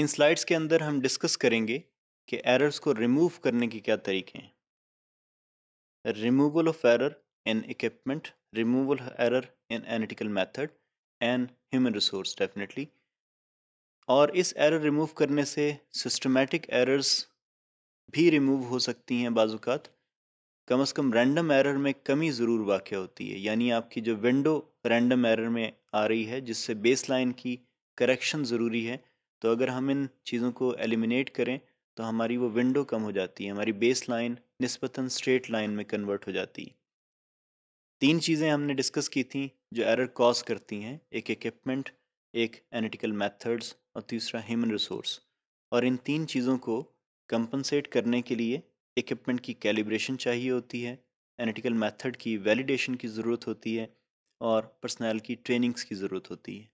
इन slides के अंदर हम डिस्कस करेंगे कि एरर्स को रिमूव करने के क्या तरीके हैं removal of error in equipment removal error in analytical method and human resource definitely और इस एरर रिमूव करने से सिस्टमेटिक एरर्स भी रिमूव हो सकती हैं बाज़ात कम अज़ कम रैंडम एरर में कमी ज़रूर वाक़ होती है यानी आपकी जो विंडो रैंडम एरर में आ रही है जिससे बेस लाइन की करेक्शन ज़रूरी है तो अगर हम इन चीज़ों को एलिमिनेट करें तो हमारी वो विंडो कम हो जाती है हमारी बेस लाइन नस्बता स्ट्रेट लाइन में कन्वर्ट हो जाती है तीन चीज़ें हमने डिस्कस की थी जो एरर कॉज करती हैं एक इक्विपमेंट एक एनिटिकल मेथड्स और तीसरा ह्यूमन रिसोर्स और इन तीन चीज़ों को कंपनसेट करने के लिए इक्विपमेंट की कैलिब्रेशन चाहिए होती है एनिटिकल मेथड की वैलिडेशन की ज़रूरत होती है और पर्सनल की ट्रेनिंग्स की ज़रूरत होती है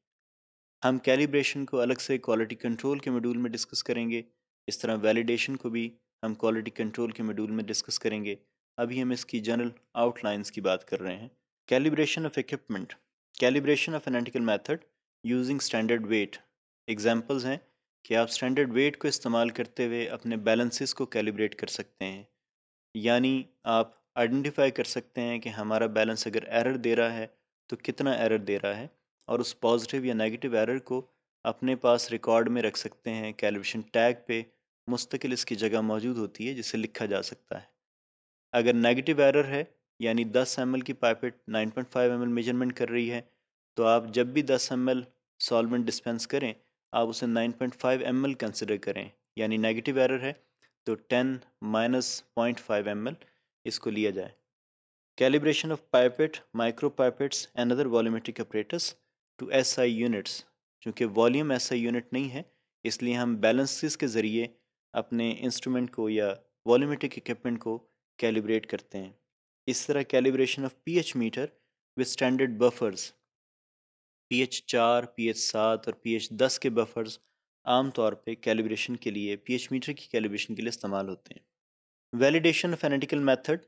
हम कैलिब्रेशन को अलग से क्वालिटी कंट्रोल के मॉड्यूल में डिस्कस करेंगे इस तरह वैलिडेशन को भी हम क्वालिटी कंट्रोल के मॉड्यूल में डिस्कस करेंगे अभी हम इसकी जनरल आउटलाइंस की बात कर रहे हैं calibration of equipment calibration of analytical method using standard weight examples हैं कि आप स्टैंडर्ड वेट को इस्तेमाल करते हुए अपने बैलेंसेस को कैलिब्रेट कर सकते हैं यानी आप आइडेंटिफाई कर सकते हैं कि हमारा बैलेंस अगर एरर दे रहा है तो कितना एरर दे रहा है और उस पॉजिटिव या नेगेटिव एरर को अपने पास रिकॉर्ड में रख सकते हैं कैलिब्रेशन टैग पे मुस्तकिल इसकी जगह मौजूद होती है जिसे लिखा जा सकता है अगर नेगेटिव एरर है यानी 10 एम की पाइपेट 9.5 एम मेजरमेंट कर रही है तो आप जब भी 10 एम सॉलमेंट डिस्पेंस करें आप उसे 9.5 पॉइंट कंसिडर करें यानी नेगेटिव एरर है तो 10 माइनस पॉइंट फाइव इसको लिया जाए calibration of pipette micro pipettes and other volumetric operators to S I units चूँकि वॉल्यूम एस आई यूनिट नहीं है इसलिए हम बैलेंसिस के ज़रिए अपने इंस्ट्रूमेंट को या वॉल्यूमेटिक इक्विपमेंट को कैलिब्रेट करते हैं इस तरह calibration of P H meter with standard buffers H चार पी एच सात और पी एच दस के बफर्स तौर पर कैलिब्रेशन के लिए पी एच मीटर की कैलिब्रेशन के लिए इस्तेमाल होते हैं वैलिडेशन फैनेटिकल मैथड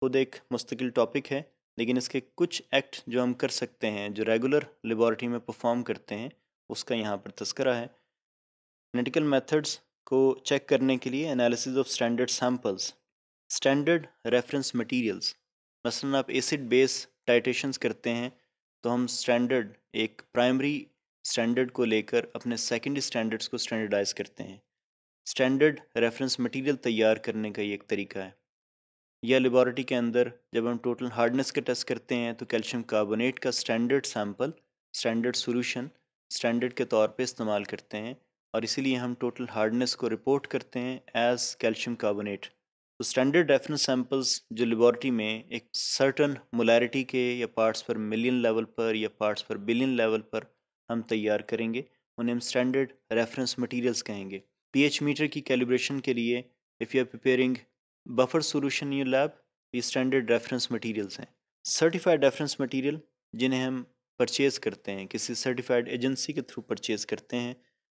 खुद एक मुस्तकिल टॉपिक है लेकिन इसके कुछ एक्ट जो हम कर सकते हैं जो रेगुलर लेबॉर्टरी में परफॉर्म करते हैं उसका यहाँ पर तस्करा है जेनेटिकल मेथड्स को चेक करने के लिए analysis of standard samples standard reference materials मसलन आप एसिड बेस टाइटेशंस करते हैं तो हम स्टैंडर्ड एक प्राइमरी स्टैंडर्ड को लेकर अपने सेकेंडरी स्टैंडर्ड्स को स्टैंडर्डाइज करते हैं स्टैंडर्ड रेफरेंस मटेरियल तैयार करने का ये एक तरीका है या लेबॉरेटरी के अंदर जब हम टोटल हार्डनेस के टेस्ट करते हैं तो कैल्शियम कार्बोनेट का standard sample standard solution standard के तौर पे इस्तेमाल करते हैं और इसीलिए हम टोटल हार्डनेस को रिपोर्ट करते हैं एज कैल्शियम कार्बोनेट तो स्टैंडर्ड रेफरेंस सैम्पल्स जो लेबॉरेटरी में एक सर्टन मोलैरिटी के या पार्ट्स पर मिलियन लेवल पर या पार्ट्स पर बिलियन लेवल पर हम तैयार करेंगे उन्हें हम स्टैंडर्ड रेफरेंस मटेरियल्स कहेंगे पीएच मीटर की कैलिब्रेशन के लिए if you are preparing buffer solution you lab ये स्टैंडर्ड रेफरेंस मटेरियल्स हैं सर्टिफाइड रेफरेंस मटेरियल जिन्हें हम परचेज़ करते हैं किसी सर्टिफाइड एजेंसी के थ्रू परचेज़ करते हैं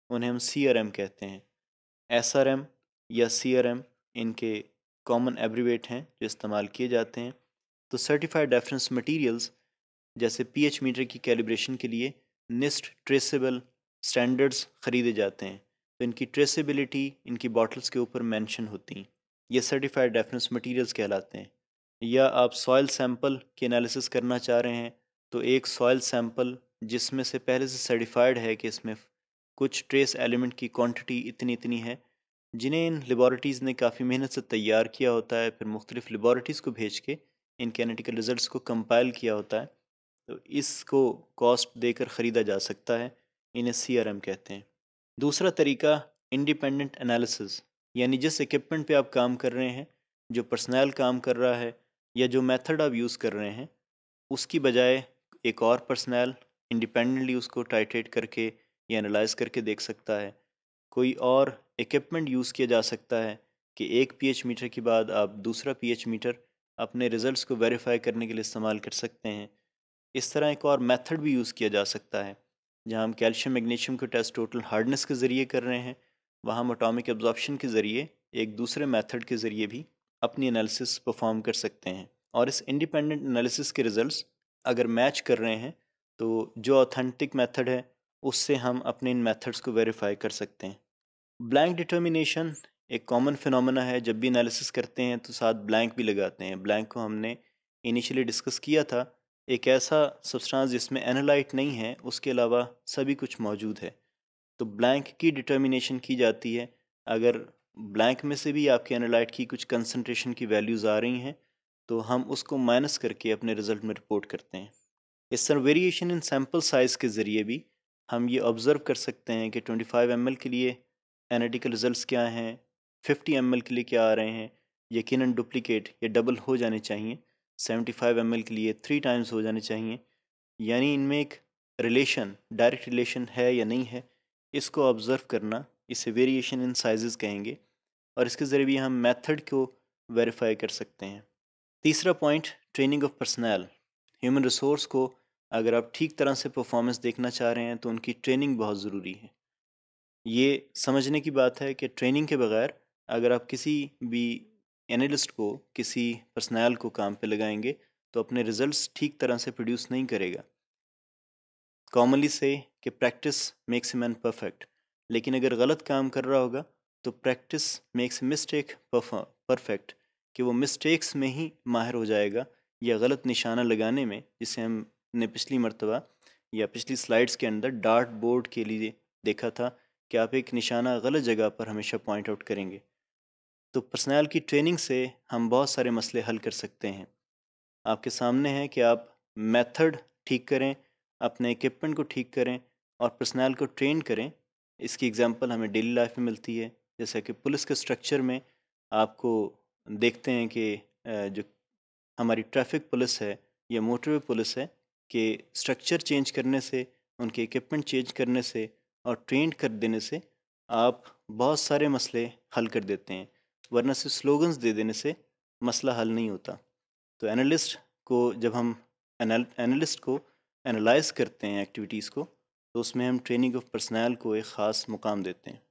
उन्हें हम सी कहते हैं एस या सी इनके कॉमन एब्रीवेट हैं जो इस्तेमाल किए जाते हैं तो सर्टिफाइड रेफरेंस मटेरियल्स जैसे एच मीटर की कैलिब्रेशन के लिए निस्ट ट्रेसेबल स्टैंडर्ड्स ख़रीदे जाते हैं तो इनकी ट्रेसेबिलिटी इनकी बॉटल्स के ऊपर मेंशन होती हैं ये सर्टिफाइड रेफरेंस मटेरियल्स कहलाते हैं या आप सॉयल सैंपल की एनालिसिस करना चाह रहे हैं तो एक सॉयल सैंपल जिसमें से पहले से सर्टिफाइड है कि इसमें कुछ ट्रेस एलिमेंट की क्वांटिटी इतनी इतनी है जिन्हें इन लेबॉरटीज़ ने काफ़ी मेहनत से तैयार किया होता है फिर मुख्तलिफ लेबॉरटीज़ को भेज के इन कैनेटिकल रिजल्ट को कंपाइल किया होता है तो इसको कॉस्ट देकर ख़रीदा जा सकता है इन्हें सी कहते हैं दूसरा तरीका इंडिपेंडेंट एनालिसिस यानी जिस इक्विपमेंट पे आप काम कर रहे हैं जो पर्सनल काम कर रहा है या जो मेथड आप यूज़ कर रहे हैं उसकी बजाय एक और पर्सनल इंडिपेंडेंटली उसको टाइटेट करके या एनालाइज करके देख सकता है कोई और इक्विपमेंट यूज़ किया जा सकता है कि एक पीएच मीटर के बाद आप दूसरा पीएच मीटर अपने रिजल्ट्स को वेरीफाई करने के लिए इस्तेमाल कर सकते हैं इस तरह एक और मेथड भी यूज़ किया जा सकता है जहां हम कैल्शियम मैग्नीशियम को टेस्ट टोटल हार्डनेस के ज़रिए कर रहे हैं वहाँ हम अटोमिक एब्जॉर्बशन के ज़रिए एक दूसरे मेथड के ज़रिए भी अपनी एनालिसिस परफॉर्म कर सकते हैं और इस इंडिपेंडेंट एनालिसिस के रिजल्ट्स अगर मैच कर रहे हैं तो जो ऑथेंटिक मेथड है उससे हम अपने इन मेथड्स को वेरीफाई कर सकते हैं ब्लैंक डिटर्मिनेशन एक कॉमन फिनोमेना है जब भी एनालिसिस करते हैं तो साथ ब्लैंक भी लगाते हैं ब्लैंक को हमने इनिशियली डिस्कस किया था एक ऐसा सब्सटेंस जिसमें एनालाइट नहीं है उसके अलावा सभी कुछ मौजूद है तो ब्लैंक की डिटर्मिनेशन की जाती है अगर ब्लैंक में से भी आपके एनालाइट की कुछ कंसनट्रेशन की वैल्यूज़ आ रही हैं तो हम उसको माइनस करके अपने रिजल्ट में रिपोर्ट करते हैं इस तरह वेरिएशन इन सैम्पल साइज़ के ज़रिए भी हम ये ऑब्ज़र्व कर सकते हैं कि 25 फाइव के लिए एनाटिकल रिजल्ट्स क्या हैं 50 एम के लिए क्या आ रहे हैं यकीन डुप्लिकेट या डबल हो जाने चाहिए 75 फाइव के लिए थ्री टाइम्स हो जाने चाहिए यानी इनमें एक रिलेशन डायरेक्ट रिलेशन है या नहीं है इसको ऑब्ज़र्व करना इसे वेरिएशन इन साइज़ कहेंगे और इसके ज़रिए भी हम मेथड को वेरीफाई कर सकते हैं तीसरा point training of personal human resource को अगर आप ठीक तरह से परफॉर्मेंस देखना चाह रहे हैं तो उनकी ट्रेनिंग बहुत ज़रूरी है ये समझने की बात है कि ट्रेनिंग के बगैर अगर आप किसी भी एनालिस्ट को किसी पर्सनल को काम पर लगाएंगे तो अपने रिजल्ट्स ठीक तरह से प्रोड्यूस नहीं करेगा कॉमनली से कि practice makes a man perfect लेकिन अगर गलत काम कर रहा होगा तो practice makes a mistake perfect कि वो मिस्टेक्स में ही माहिर हो जाएगा या गलत निशाना लगाने में जिसे हमने पिछली मरतबा या पिछली स्लाइड्स के अंदर डार्ट बोर्ड के लिए देखा था कि आप एक निशाना गलत जगह पर हमेशा पॉइंट आउट करेंगे तो पर्सनैल की ट्रेनिंग से हम बहुत सारे मसले हल कर सकते हैं आपके सामने है कि आप मेथड ठीक करें अपने इक्विपमेंट को ठीक करें और पर्सनल को ट्रेन करें इसकी एग्जांपल हमें डेली लाइफ में मिलती है जैसा कि पुलिस के स्ट्रक्चर में आपको देखते हैं कि जो हमारी ट्रैफिक पुलिस है या मोटरवे पुलिस है कि स्ट्रक्चर चेंज करने से उनके इक्विपमेंट चेंज करने से और ट्रेन कर देने से आप बहुत सारे मसले हल कर देते हैं वरना सिर्फ स्लोगन्स दे देने से मसला हल नहीं होता तो एनालिस्ट को जब हम एनालिस्ट को एनालाइज करते हैं एक्टिविटीज़ को तो उसमें हम ट्रेनिंग ऑफ पर्सनल को एक ख़ास मुकाम देते हैं